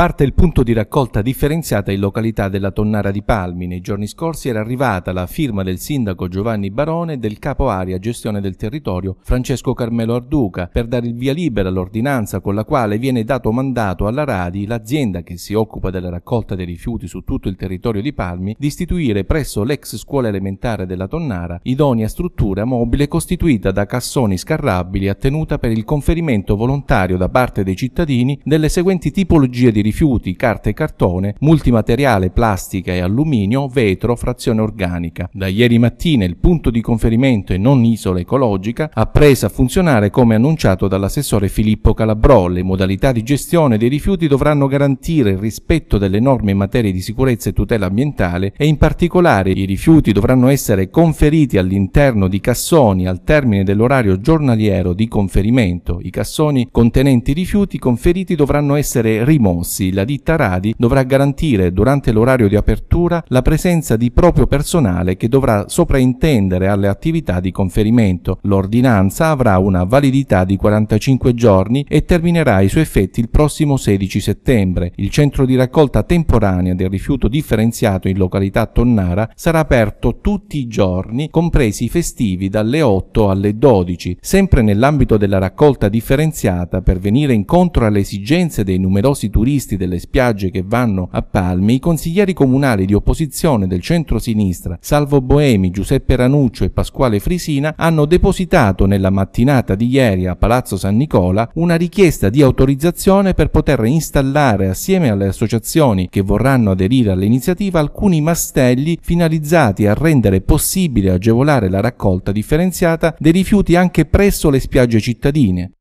Parte il punto di raccolta differenziata in località della Tonnara di Palmi. Nei giorni scorsi era arrivata la firma del sindaco Giovanni Barone e del capo aria gestione del territorio Francesco Carmelo Arduca per dare il via libera all'ordinanza con la quale viene dato mandato alla Radi, l'azienda che si occupa della raccolta dei rifiuti su tutto il territorio di Palmi, di istituire presso l'ex scuola elementare della Tonnara idonea struttura mobile costituita da cassoni scarrabili attenuta per il conferimento volontario da parte dei cittadini delle seguenti tipologie di rifiuti rifiuti, carta e cartone, multimateriale, plastica e alluminio, vetro, frazione organica. Da ieri mattina il punto di conferimento e non isola ecologica ha preso a funzionare come annunciato dall'assessore Filippo Calabrò. Le modalità di gestione dei rifiuti dovranno garantire il rispetto delle norme in materia di sicurezza e tutela ambientale e in particolare i rifiuti dovranno essere conferiti all'interno di cassoni al termine dell'orario giornaliero di conferimento. I cassoni contenenti rifiuti conferiti dovranno essere rimossi Anzi, la ditta Radi dovrà garantire durante l'orario di apertura la presenza di proprio personale che dovrà sopraintendere alle attività di conferimento. L'ordinanza avrà una validità di 45 giorni e terminerà i suoi effetti il prossimo 16 settembre. Il centro di raccolta temporanea del rifiuto differenziato in località Tonnara sarà aperto tutti i giorni, compresi i festivi dalle 8 alle 12. Sempre nell'ambito della raccolta differenziata, per venire incontro alle esigenze dei numerosi turisti attivisti delle spiagge che vanno a Palmi, i consiglieri comunali di opposizione del centro-sinistra, Salvo Boemi, Giuseppe Ranuccio e Pasquale Frisina, hanno depositato nella mattinata di ieri a Palazzo San Nicola una richiesta di autorizzazione per poter installare assieme alle associazioni che vorranno aderire all'iniziativa alcuni mastelli finalizzati a rendere possibile agevolare la raccolta differenziata dei rifiuti anche presso le spiagge cittadine.